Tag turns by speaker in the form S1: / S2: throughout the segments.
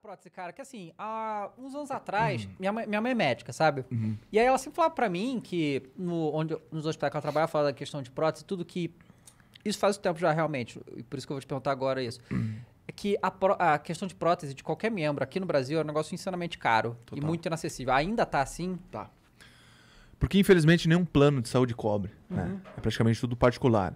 S1: prótese, cara, que assim, há uns anos atrás, uhum. minha, mãe, minha mãe é médica, sabe? Uhum. E aí ela sempre falava pra mim que, no, onde, nos hospitais que ela trabalha, fala da questão de prótese, tudo que. Isso faz o tempo já, realmente, e por isso que eu vou te perguntar agora isso. Uhum. É que a, a, questão de prótese de qualquer membro aqui no Brasil é um negócio insanamente caro Total. e muito inacessível. Ainda tá assim? Tá. Porque, infelizmente, nenhum plano de saúde cobre. Né? Uhum. É praticamente tudo particular.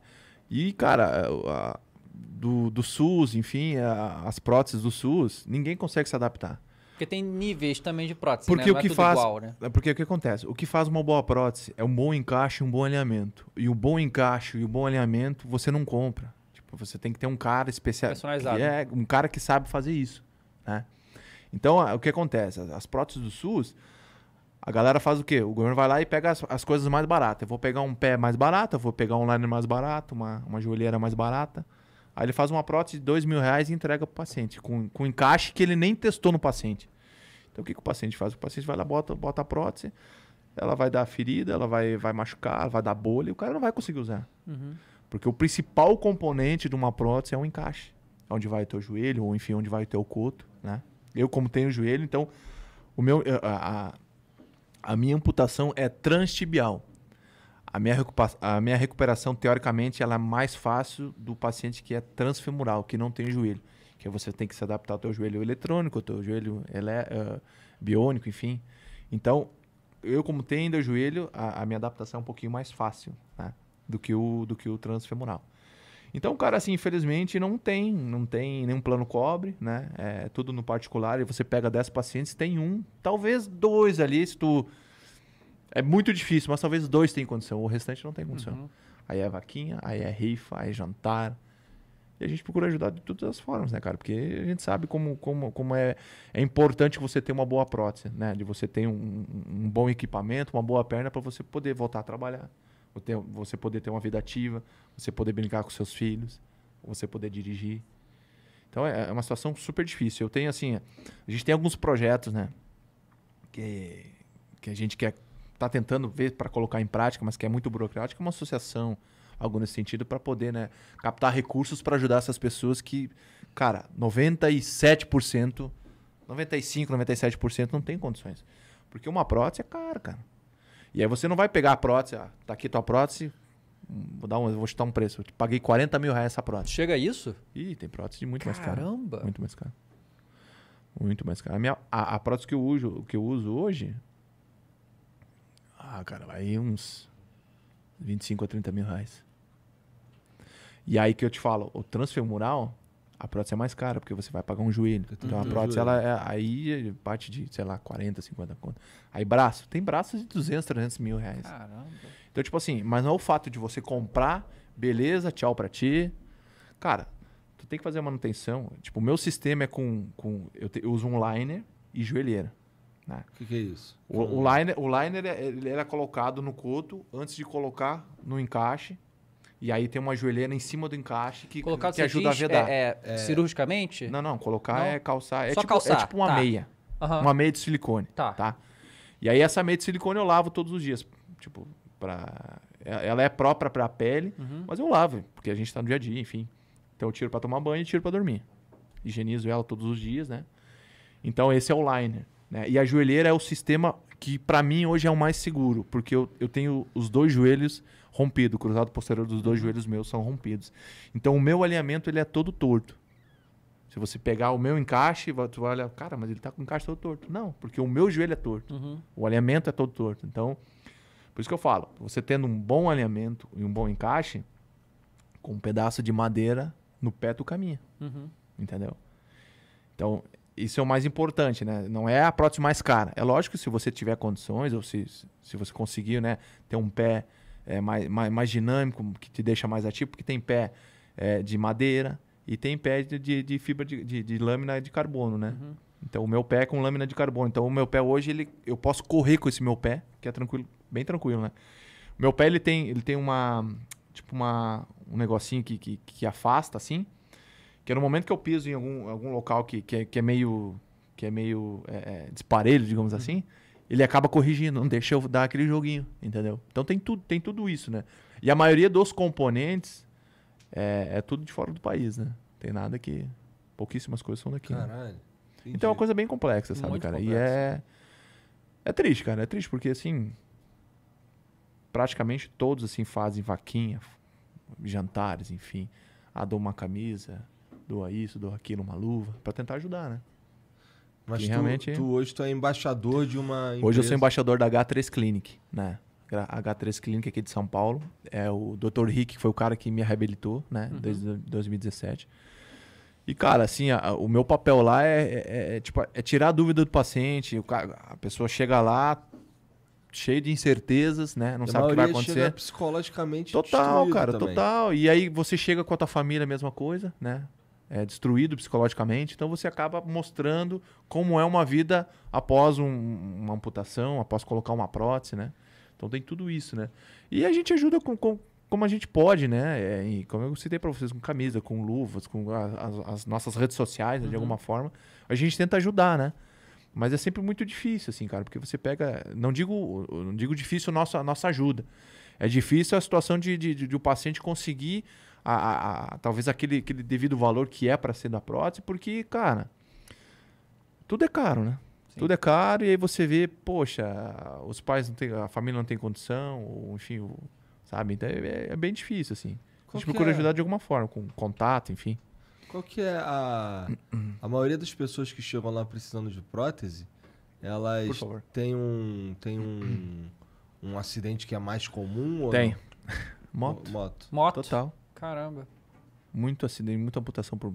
S1: E, cara, a, do, do SUS, enfim, a, as próteses do SUS, ninguém consegue se adaptar. Porque tem níveis também de prótese, porque né? o é que é faz, igual, né? É porque o que acontece? O que faz uma boa prótese é um bom encaixe e um bom alinhamento. E o bom encaixe e o bom alinhamento você não compra. Tipo, você tem que ter um cara especial. Personalizado. é um cara que sabe fazer isso, né? Então, o que acontece? As próteses do SUS, a galera faz o quê? O governo vai lá e pega as, as, coisas mais baratas. Eu vou pegar um pé mais barato, eu vou pegar um liner mais barato, uma, uma joelheira mais barata. Aí ele faz uma prótese de dois mil reais e entrega para o paciente, com, com encaixe que ele nem testou no paciente. Então o que, que o paciente faz? O paciente vai lá, bota, bota a prótese, ela vai dar ferida, ela vai, vai machucar, vai dar bolha, e o cara não vai conseguir usar. Uhum. Porque o principal componente de uma prótese é o encaixe. É onde vai o teu joelho, ou enfim, onde vai o teu coto, né? Eu, como tenho joelho, então o meu, eh, a, a, a minha amputação é transtibial a minha, a minha recuperação, teoricamente, ela é mais fácil do paciente que é transfemoral, que não tem joelho. Que você tem que se adaptar ao teu joelho eletrônico, ao teu joelho ele, uh, biônico, enfim. Então, eu como tenho ainda joelho, a, a minha adaptação é um pouquinho mais fácil né? do, que o, do que o transfemoral. Então, o cara, assim, infelizmente, não tem, não tem nenhum plano cobre, né? É tudo no particular e você pega 10 pacientes, tem um, talvez dois ali, se tu é muito difícil, mas talvez dois tenham condição, o restante não tem condição. Uhum. Aí é vaquinha, aí é rifa, aí é jantar. E a gente procura ajudar de todas as formas, né, cara? Porque a gente sabe como, como, como é, é importante você ter uma boa prótese, né? De você ter um, um bom equipamento, uma boa perna para você poder voltar a trabalhar. Você poder ter uma vida ativa, você poder brincar com seus filhos, você poder dirigir. Então é, é uma situação super difícil. Eu tenho assim, a gente tem alguns projetos, né? Que, que a gente quer está tentando ver para colocar em prática, mas que é muito burocrática, é uma associação, algo nesse sentido, para poder né, captar recursos para ajudar essas pessoas que, cara, 97%, 95%, 97% não tem condições. Porque uma prótese é cara, cara. E aí você não vai pegar a prótese, ah, tá aqui tua prótese, hum, Vou, dar um, vou chutar um preço. Eu paguei 40 mil reais essa prótese. Chega isso? Ih, tem prótese de muito Caramba. mais caro. Caramba! Muito mais cara. Muito mais cara. A, minha, a, a, prótese que eu, uso, que eu uso hoje ah, cara, vai uns 25 a 30 mil reais. E aí que eu te falo, o transfemoral, a prótese é mais cara, porque você vai pagar um joelho. Então a prótese, ela é, aí parte de, sei lá, 40, 50 conto. Aí braço, tem braços de 200, 300 mil reais. Caramba. Então, tipo assim, mas não é o fato de você comprar, beleza, tchau pra ti. Cara, tu tem que fazer a manutenção. Tipo, o meu sistema é com. com eu, te, eu uso um liner e joelheira. Né? O que, que, é isso? O, o liner, o liner ele era colocado no coto antes de colocar no encaixe. E aí tem uma joelheira em cima do encaixe que, colocado, que ajuda a vedar. É, é, é, cirurgicamente? Não, não. Colocar não? é calçar. É Só tipo, é calçar. É tipo uma tá. meia. Uhum. Uma meia de silicone. Tá. tá. E aí essa meia de silicone eu lavo todos os dias. Tipo, pra... É, ela é própria para a pele, uhum. mas eu lavo, porque a gente está no dia a dia, enfim. Então eu tiro para tomar banho e tiro para dormir. Higienizo ela todos os dias, né? Então esse é o liner. Né? E a joelheira é o sistema que, para mim, hoje é o mais seguro, porque eu, eu tenho os dois joelhos rompidos, o cruzado posterior dos dois uhum. joelhos meus são rompidos. Então, o meu alinhamento ele é todo torto. Se você pegar o meu encaixe, você vai olhar, cara, mas ele está com o encaixe todo torto. Não, porque o meu joelho é torto. Uhum. O alinhamento é todo torto. Então, por isso que eu falo, você tendo um bom alinhamento e um bom encaixe, com um pedaço de madeira no pé tu caminha. Uhum. Entendeu? Então, isso é o mais importante, né? Não é a prótese mais cara. É lógico que se você tiver condições, ou se, se você conseguir né, ter um pé é, mais, mais, mais, dinâmico, que te deixa mais ativo, porque tem pé é, de madeira e tem pé de, de, de fibra de, de, de, lâmina de carbono, né? Uhum. Então o meu pé é com lâmina de carbono. Então o meu pé hoje, ele, eu posso correr com esse meu pé, que é tranquilo, bem tranquilo, né? O meu pé ele tem, ele tem uma. Tipo uma, um negocinho que, que, que afasta, assim porque no momento que eu piso em algum, algum local que, que, é, que é meio, que é meio é, é digamos uhum. assim, ele acaba corrigindo, não deixa eu dar aquele joguinho, entendeu? Então tem tudo, tem tudo isso, né? E a maioria dos componentes é, é tudo de fora do país, né? Tem nada que. Pouquíssimas coisas são daqui. Né? Caralho. Né? Então é uma coisa bem complexa, sabe, Muito cara? E é. É triste, cara. É triste porque, assim. Praticamente todos, assim, fazem vaquinha, jantares, enfim. Ah, dou uma camisa, doa isso, doa aquilo, uma luva, para tentar ajudar, né? Mas tu, realmente... tu, hoje tu é embaixador de uma empresa. Hoje eu sou embaixador da H3 Clinic, né? H3 Clinic aqui de São Paulo. É o Dr. Rick que foi o cara que me reabilitou, né? Uhum. Desde 2017. E, cara, assim, a, o meu papel lá é, é, é, é tipo, é tirar a dúvida do paciente. O cara, a pessoa chega lá cheio de incertezas, né? Não a sabe o que vai acontecer. Chega psicologicamente Total, cara, também. total. E aí você chega com a tua família, a mesma coisa, né? é, destruído psicologicamente. Então você acaba mostrando como é uma vida após um, uma amputação, após colocar uma prótese, né? Então tem tudo isso, né? E a gente ajuda com, com como a gente pode, né? É, e como eu citei para vocês, com camisa, com luvas, com a, as, as, nossas redes sociais, né, de alguma uhum. forma, a gente tenta ajudar, né? Mas é sempre muito difícil, assim, cara, porque você pega. Não digo, não digo difícil a nossa, a nossa ajuda. É difícil a situação de, de, de, de o paciente conseguir a, a, a, talvez aquele, aquele devido valor que é para ser da prótese, porque, cara, tudo é caro, né? Sim. Tudo é caro e aí você vê, poxa, os pais não têm, a família não tem condição, ou, enfim, ou, sabe? Então é, é, é, bem difícil, assim. Qual a gente procura é? ajudar de alguma forma, com contato, enfim. Qual que é a... A maioria das pessoas que chegam lá precisando de prótese, elas têm um... Tem um um acidente que é mais comum? Tem. Moto. moto. Moto. Total. Caramba. Muito acidente, muita amputação por,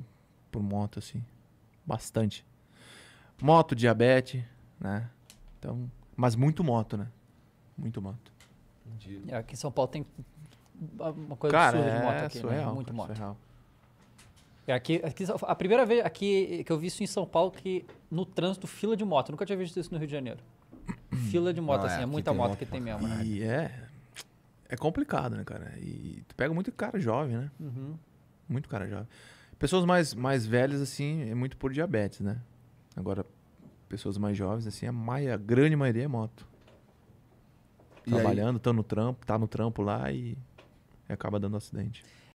S1: por moto, assim. Bastante. Moto, diabetes, né? Então, mas muito moto, né? Muito moto. Entendi. É, aqui em São Paulo tem uma coisa Cara, absurda de moto é, aqui, né? surreal, né? Muito moto. Surreal. É, aqui, aqui, a primeira vez aqui que eu vi isso em São Paulo, que no trânsito, fila de moto. nunca tinha visto isso no Rio de Janeiro fila de moto, assim. É, é muita moto, que tem mesmo, né? E é. É complicado, né, cara? E tu pega muito cara jovem, né? Uhum. Muito cara jovem. Pessoas mais, mais velhas, assim, é muito por diabetes, né? Agora, pessoas mais jovens, assim, a, maia, a grande maioria é moto. E Trabalhando, estão no trampo, tá no trampo lá e acaba dando acidente.